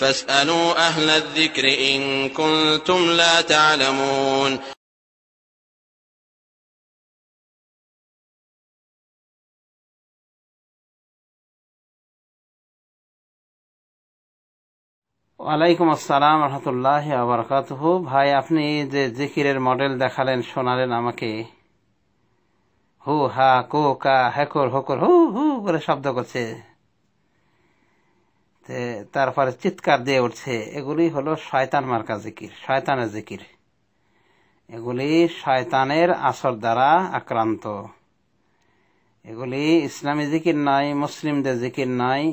فاسألوا أهل الذكر إن كنتم لا تعلمون ওয়ালাইকুম আসসালাম রহমতুল্লাহ আবরকাত ভাই আপনি যে জিকিরের মডেল দেখালেন শোনালেন আমাকে হু হা কো কা হ্যাকর হকর হু হু করে শব্দ করছে তারপরে চিৎকার দিয়ে উঠছে এগুলি হলো শয়তান মার্কা জিকির শয়তানের জিকির এগুলি শয়তানের আসর দ্বারা আক্রান্ত এগুলি ইসলামী জিকির নাই মুসলিমদের জিকির নাই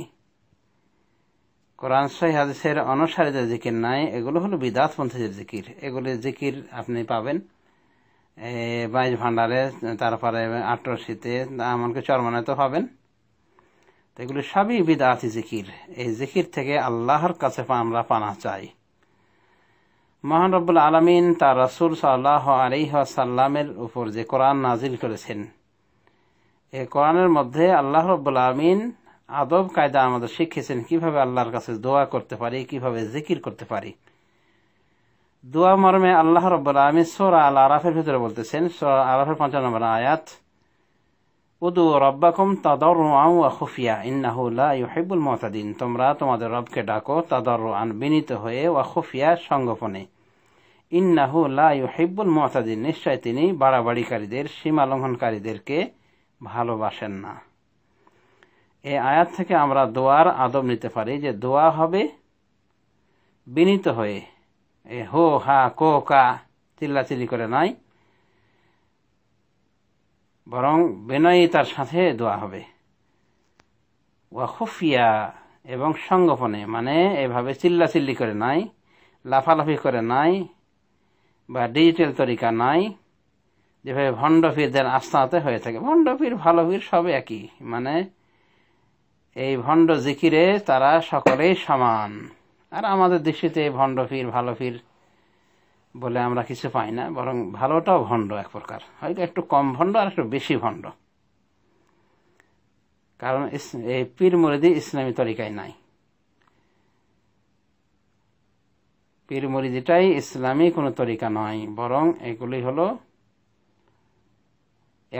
কোরআন সহি হাদিসের অনুসারীদের জিকির নাই এগুলো হলো পন্থীদের জিকির এগুলি জিকির আপনি পাবেন বাইশ ভাণ্ডারে তারপরে আটরশিতে এমনকি চরমনে তো পাবেন এগুলো সবই বিদাতি জিকির এই জিকির থেকে আল্লাহর কাছে আমরা পানা চাই মহান রব্বুল আলমিন তার রসুল সাল্লাহ আলিহাসাল্লামের উপর যে কোরআন নাজিল করেছেন এই কোরআনের মধ্যে আল্লাহ রব্বুল আলমিন আদব কায়দা আমাদের শিখেছেন কিভাবে আল্লাহর কাছে দোয়া করতে পারি কিভাবে জিকির করতে পারি দোয়া মর্মে আল্লাহ রব্বুল আলমিন সোরা আল আরাফের ভিতরে বলতেছেন সোরা আরাফের পঞ্চান্ন নম্বর আয়াত উদু রব্বাকুম তাদর খুফিয়া ইন্নাহু লা ইউহিবুল মুতাদিন তোমরা তোমাদের রবকে ডাকো তাদর আন বিনীত হয়ে ওয়া খুফিয়া সংগোপনে ইন্নাহু লা ইউহিবুল মুতাদিন নিশ্চয় তিনি বাড়াবাড়িকারীদের সীমা লঙ্ঘনকারীদেরকে ভালোবাসেন না এ আয়াত থেকে আমরা দোয়ার আদব নিতে পারি যে দোয়া হবে বিনীত হয়ে এ হো হা কো কা চিল্লাচিল্লি করে নাই বরং তার সাথে দোয়া হবে ওয়া খুফিয়া এবং সংগোপনে মানে এভাবে চিল্লাচিল্লি করে নাই লাফালাফি করে নাই বা ডিজিটাল তরিকা নাই যেভাবে ভণ্ডফিরদের আস্থাতে হয়ে থাকে ভণ্ডফির ভালো সব একই মানে এই ভণ্ড জিকিরে তারা সকলেই সমান আর আমাদের দৃষ্টিতে ভণ্ডফির ভালো ফির বলে আমরা কিছু পাই না বরং ভালোটাও ভণ্ড এক প্রকার হয়তো একটু কম ভণ্ড আর একটু বেশি ভণ্ড কারণ এই পীর মরিদি ইসলামী তরিকায় নাই পীর মরিদিটাই ইসলামী কোনো তরিকা নয় বরং এগুলি হলো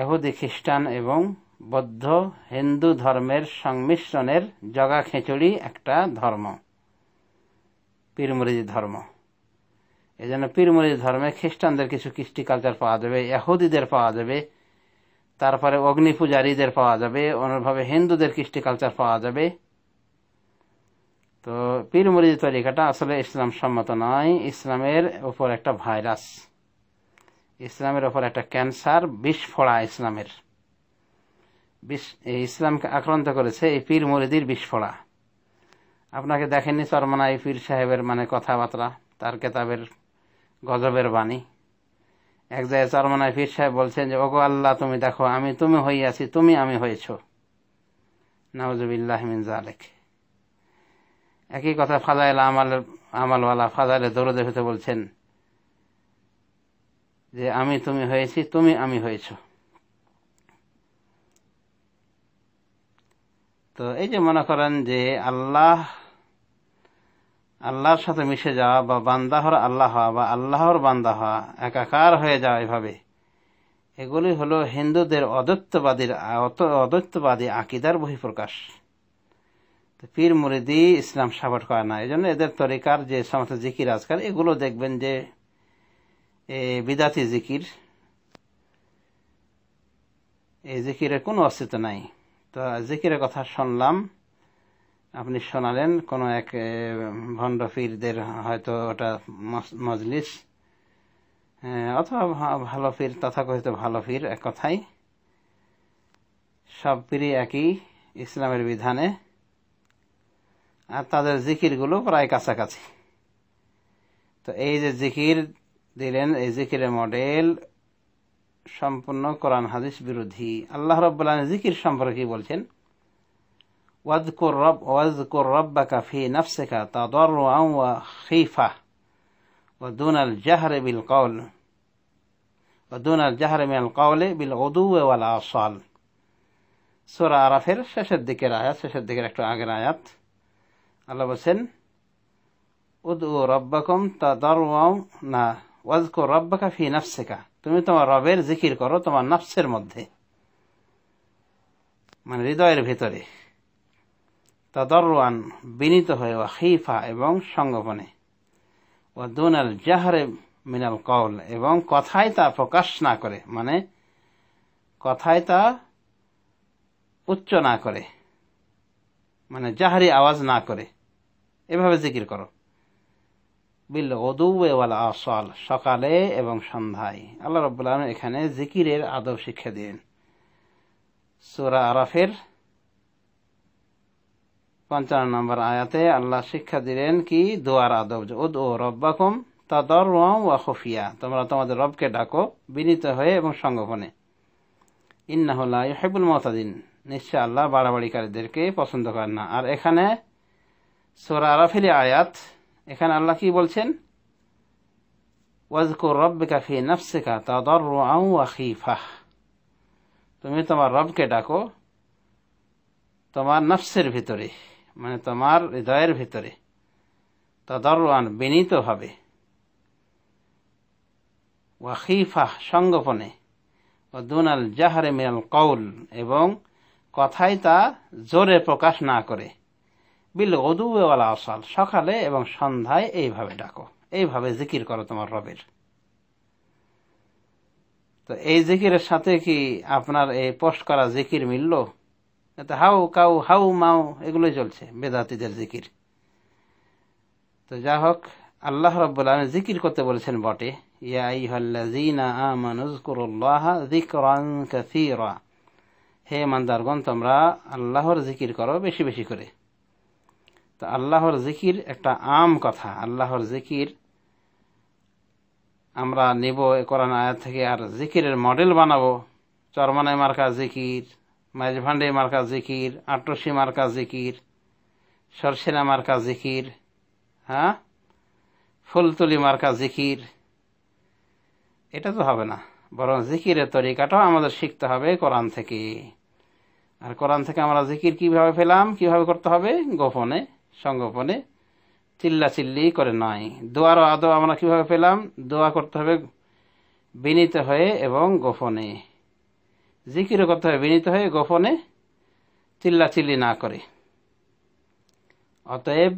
এহুদি খ্রিস্টান এবং বৌদ্ধ হিন্দু ধর্মের সংমিশ্রণের জগা খেঁচুড়ি একটা ধর্ম পীর ধর্ম এই জন্য পীরমরি ধর্মে খ্রিস্টানদের কিছু কৃষ্টি কালচার পাওয়া যাবে এহুদিদের পাওয়া যাবে তারপরে অগ্নি পূজারীদের পাওয়া যাবে অন্যভাবে হিন্দুদের কৃষ্টি কালচার পাওয়া যাবে তো পীর মুরিদ তরিকাটা আসলে ইসলাম সম্মত নয় ইসলামের ওপর একটা ভাইরাস ইসলামের ওপর একটা ক্যান্সার বিস্ফোড়া ইসলামের বিষ ইসলামকে আক্রান্ত করেছে এই পীর মুরিদির বিস্ফোড়া আপনাকে দেখেননি চরমনা এই পীর সাহেবের মানে কথাবার্তা তার কেতাবের গজবের বাণী এক জায়গায় চরমনায় ফির সাহেব বলছেন যে ওগো আল্লাহ তুমি দেখো আমি তুমি হইয়াছি তুমি আমি হয়েছ নওয়াজুবিল্লাহ মিন জালেক একই কথা ফাজাইল আমাল আমালওয়ালা ফাজাইলে দৌড়দে হতে বলছেন যে আমি তুমি হয়েছি তুমি আমি হয়েছ তো এই যে মনে করেন যে আল্লাহ আল্লাহর সাথে মিশে যাওয়া বা বান্দাহর আল্লাহ হওয়া বা আল্লাহর বান্দা হওয়া একাকার হয়ে যাওয়া এভাবে এগুলি হলো হিন্দুদের অদ্বৈতবাদীর অদ্বৈতবাদী আকিদার বহিঃপ্রকাশ পীর মুরিদি ইসলাম সাপোর্ট করে না এই জন্য এদের তরিকার যে সমস্ত জিকির আজকাল এগুলো দেখবেন যে বিদাতি জিকির এই জিকিরের কোনো অস্তিত্ব নাই তো জিকিরের কথা শুনলাম আপনি শোনালেন কোনো এক ভণ্ড পীরদের হয়তো ওটা মজলিস অথবা ভালো পীর তথাকথিত ভালো পীর এক কথাই সব পীরই একই ইসলামের বিধানে আর তাদের জিকিরগুলো প্রায় কাছাকাছি তো এই যে জিকির দিলেন এই জিকিরের মডেল সম্পূর্ণ কোরআন হাদিস বিরোধী আল্লাহ রব্বুল্লাহ জিকির সম্পর্কে বলছেন واذكر, رب واذكر ربك في نفسك تضرعا وخيفة ودون الجهر بالقول ودون الجهر من القول بالغدو والآصال سورة عرفر শেষের দিকের آيات শেষের দিকের اكتو آخر آيات الله بسن ادعو ربكم تضرعا واذكر ربك في نفسك নাফসিকা তুমি তোমার রবের জিকির করো তোমার নাফসের মধ্যে মানে হৃদয়ের ভিতরে তদরওয়ান বিনীত হয়ে ও খিফা এবং সঙ্গোপনে ও দুনাল জাহরে মিনাল কল এবং কথায় তা প্রকাশ না করে মানে কথায় তা উচ্চ না করে মানে জাহারি আওয়াজ না করে এভাবে জিকির করো বিল ওদুওয়াল আসল সকালে এবং সন্ধ্যায় আল্লাহ রবুল্লাহ এখানে জিকিরের আদব শিক্ষা দিলেন সুরা আরাফের পঞ্চান্ন নম্বর আয়াতে আল্লাহ শিক্ষা দিলেন কি দোয়ার আদব উদ ও রব্বাকুম তাদর ওয়া খফিয়া তোমরা তোমাদের রবকে ডাকো বিনীত হয়ে এবং সংগোপনে ইন্নাহুল্লাহ মতাদিন নিশ্চয় আল্লাহ বাড়াবাড়িকারীদেরকে পছন্দ করেন না আর এখানে সোরা আরাফিলি আয়াত এখানে আল্লাহ কি বলছেন ওয়াজকুর রব্বিকা ফি নাফসিকা তাদর ওয়া খিফাহ তুমি তোমার রবকে ডাকো তোমার নফসের ভিতরে মানে তোমার হৃদয়ের ভিতরে তদরওয়ান বিনীতভাবে ওয়াকিফাহ সংগোপনে ও দুনাল জাহারে মিনাল কৌল এবং কথাই তা জোরে প্রকাশ না করে বিল ওদুওয়ালা আসাল সকালে এবং সন্ধ্যায় এইভাবে ডাকো এইভাবে জিকির করো তোমার রবের তো এই জিকিরের সাথে কি আপনার এই পোস্ট করা জিকির মিলল তো হাউ কাউ হাউ মাউ এগুলোই চলছে বেদাতিদের জিকির তো যা হোক আল্লাহ রব্বুল আলম জিকির করতে বলেছেন বটে হে মান্দারগণ তোমরা আল্লাহর জিকির করো বেশি বেশি করে তো আল্লাহর জিকির একটা আম কথা আল্লাহর জিকির আমরা নেব করান আয়াত থেকে আর জিকিরের মডেল বানাবো চরমানায় মার্কা জিকির মাঝভান্ডে মার্কা জিকির আটরসি মার্কা জিকির সরসেনা মার্কা জিকির হ্যাঁ ফুলতুলি মার্কা জিকির এটা তো হবে না বরং জিকিরের তরিকাটাও আমাদের শিখতে হবে কোরআন থেকে আর কোরআন থেকে আমরা জিকির কিভাবে পেলাম কিভাবে করতে হবে গোপনে সংগোপনে চিল্লা চিল্লি করে নয় দোয়ারও আদৌ আমরা কিভাবে পেলাম দোয়া করতে হবে বিনীত হয়ে এবং গোপনে জিকির করতে হবে বিনীত হয়ে গোপনে চিল্লাচিল্লি না করে অতএব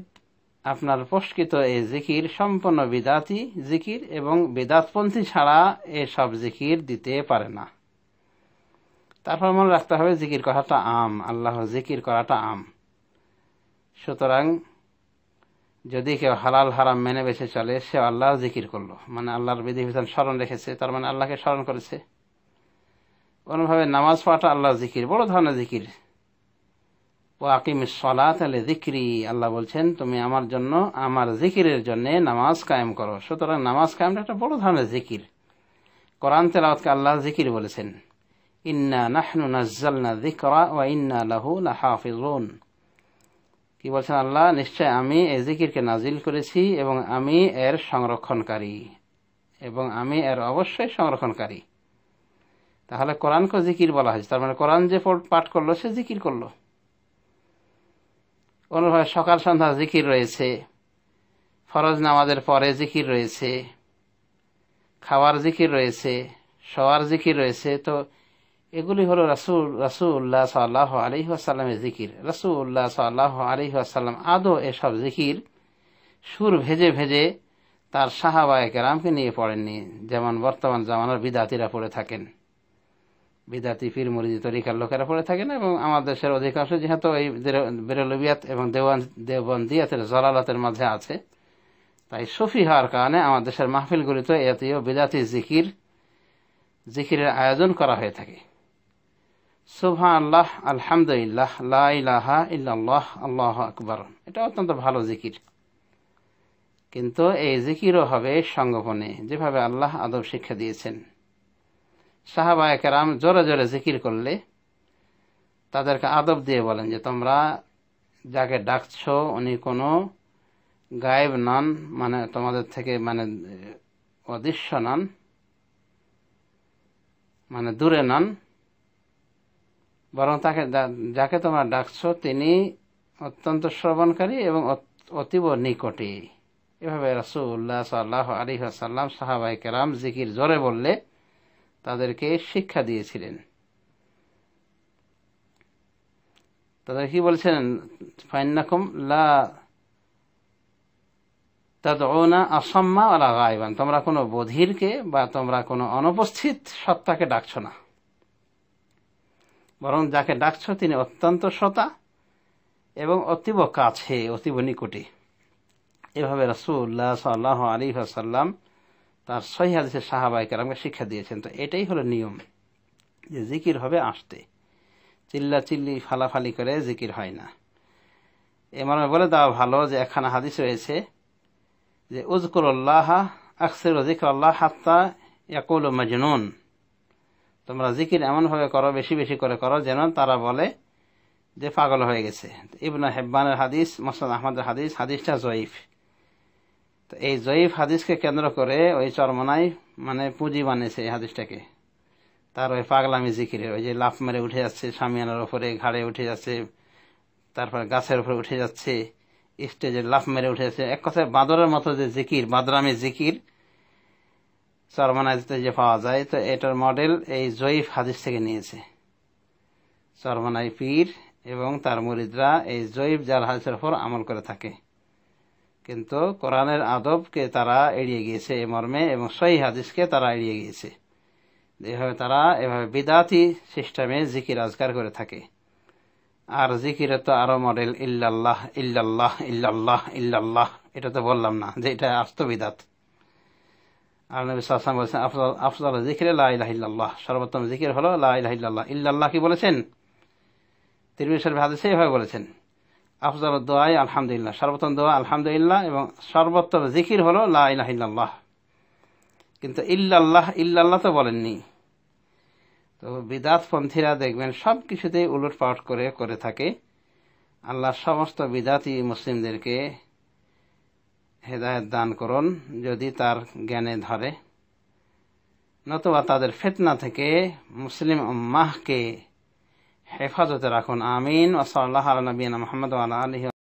আপনার পুরস্কৃত এই জিকির সম্পূর্ণ বিদাতি জিকির এবং বেদাতপন্থী ছাড়া এসব জিকির দিতে পারে না তারপর মনে রাখতে হবে জিকির করাটা আম আল্লাহ জিকির করাটা আম সুতরাং যদি কেউ হালাল হারাম মেনে বেছে চলে সে আল্লাহ জিকির করলো মানে আল্লাহর বিধিবিধান স্মরণ রেখেছে তার মানে আল্লাহকে স্মরণ করেছে কোনোভাবে নামাজ পড়াটা আল্লাহ জিকির বড় ধরনের জিকির ও আকিম সলা তাহলে জিক্রি আল্লাহ বলছেন তুমি আমার জন্য আমার জিকিরের জন্য নামাজ কায়েম করো সুতরাং নামাজ কায়েমটা একটা বড় ধরনের জিকির কোরআন তেলাওয়াতকে আল্লাহ জিকির বলেছেন ইন্না নাহনু নাজ্জালনা যিকরা ওয়া ইন্না লাহু লাহাফিজুন কি বলছেন আল্লাহ নিশ্চয় আমি এই জিকিরকে নাজিল করেছি এবং আমি এর সংরক্ষণকারী এবং আমি এর অবশ্যই সংরক্ষণকারী তাহলে কোরআনকে জিকির বলা হয়েছে তার মানে কোরআন যে পাঠ করলো সে জিকির করলো অনুভবে সকাল সন্ধ্যা জিকির রয়েছে ফরজ নামাজের পরে জিকির রয়েছে খাওয়ার জিকির রয়েছে শোয়ার জিকির রয়েছে তো এগুলি হলো রাসুল রাসুল্লাহ সাল্লাহ আলি আসাল্লামের জিকির রাসুল্লাহ সাল্লাহ আলি আসাল্লাম আদৌ এসব জিকির সুর ভেজে ভেজে তার সাহাবায়কেরামকে নিয়ে পড়েননি যেমন বর্তমান জামানার বিদাতিরা পড়ে থাকেন বিদাতি পীর মরিদি তরিকার লোকেরা পড়ে থাকে না এবং আমার দেশের অধিকাংশ যেহেতু এই বেরলবিয়াত এবং দেওয়ান দেওবন্দিয়াতের জলালতের মাঝে আছে তাই সফি হওয়ার কারণে আমার দেশের মাহফিলগুলিতে এতীয় বিদাতি জিকির জিকিরের আয়োজন করা হয়ে থাকে সুভা আল্লাহ আলহামদুলিল্লাহ লাহা ইল্লাহ আল্লাহ আকবর এটা অত্যন্ত ভালো জিকির কিন্তু এই জিকিরও হবে সংগোপনে যেভাবে আল্লাহ আদব শিক্ষা দিয়েছেন সাহাবা একরাম জোরে জোরে জিকির করলে তাদেরকে আদব দিয়ে বলেন যে তোমরা যাকে ডাকছ উনি কোনো গায়েব নন মানে তোমাদের থেকে মানে অদৃশ্য নন মানে দূরে নন বরং তাকে যাকে তোমরা ডাকছ তিনি অত্যন্ত শ্রবণকারী এবং অতীব নিকটে এভাবে রসুল্লাহ সাল্লাহ আলী সাল্লাম সাহাবাই কেরাম জিকির জোরে বললে তাদেরকে শিক্ষা দিয়েছিলেন তাদের কি বলছেন ফাইনাকুম লা তাদা আসাম্মা আলা গায়বান তোমরা কোনো বধিরকে বা তোমরা কোনো অনুপস্থিত সত্তাকে ডাকছ না বরং যাকে ডাকছ তিনি অত্যন্ত সতা এবং অতীব কাছে অতীব নিকটে এভাবে রাসুল্লাহ সাল্লাহ আলী আসাল্লাম তার সহি হাদিসের সাহাবাহিকার আমাকে শিক্ষা দিয়েছেন তো এটাই হলো নিয়ম যে জিকির হবে আসতে চিল্লা চিল্লি ফালাফালি করে জিকির হয় না এমন বলে দেওয়া ভালো যে একখানা হাদিস রয়েছে যে উজকুর আল্লাহ আকসির আল্লাহ হাত্তা ইয়াকুল মজনুন তোমরা জিকির এমনভাবে করো বেশি বেশি করে করো যেন তারা বলে যে পাগল হয়ে গেছে ইবনা হেব্বানের হাদিস মোসাদ আহমদের হাদিস হাদিসটা জয়ীফ তো এই জয়ীফ হাদিসকে কেন্দ্র করে ওই চরমনাই মানে পুঁজি বানিয়েছে এই হাদিসটাকে তার ওই পাগলামি জিকিরে ওই যে লাফ মেরে উঠে যাচ্ছে সামিয়ানার ওপরে ঘাড়ে উঠে যাচ্ছে তারপর গাছের উপরে উঠে যাচ্ছে স্টেজে লাফ মেরে উঠে যাচ্ছে এক কথায় বাঁদরের মতো যে জিকির বাদরামি জিকির চরমনাইতে যে পাওয়া যায় তো এটার মডেল এই জয়ীফ হাদিস থেকে নিয়েছে চরমানাই পীর এবং তার মরিদরা এই জৈব জাল হাদিসের ওপর আমল করে থাকে কিন্তু কোরআনের আদবকে তারা এড়িয়ে গিয়েছে এ মর্মে এবং সহি হাদিসকে তারা এড়িয়ে গিয়েছে এভাবে তারা এভাবে বিদাতি সিস্টেমে জিকির আজগার করে থাকে আর জিকিরে তো আরো মডেল ইল্লাল্লাহ ইল্লাল্লাহ ইল্লাল্লাহ ইল্লাল্লাহ এটা তো বললাম না যে এটা আস্ত বিদাত আর নবী সালাম বলেছেন আফজাল আফজাল জিকিরে লাহ ইল্লাল্লাহ সর্বোত্তম জিকির হলো লাহ ইল্লাহ ইল্লাল্লাহ কি বলেছেন তিরমিশের হাদিসে এভাবে বলেছেন আফজাল দোয়াই আলহামদুলিল্লাহ সর্বোত্তম দোয়া আলহামদুলিল্লাহ এবং সর্বোত্তম জিকির হলো লাহ কিন্তু ইল্লাল্লাহ ইল্লাল্লাহ তো বলেননি তো বিদাতপন্থীরা দেখবেন সব কিছুতেই উলট পাট করে করে থাকে আল্লাহ সমস্ত বিদাতি মুসলিমদেরকে হেদায়ত দান করুন যদি তার জ্ঞানে ধরে নতুবা তাদের ফেতনা থেকে মুসলিম উম্মাহকে حفاظة راكون آمين وصلى الله على نبينا محمد وعلى آله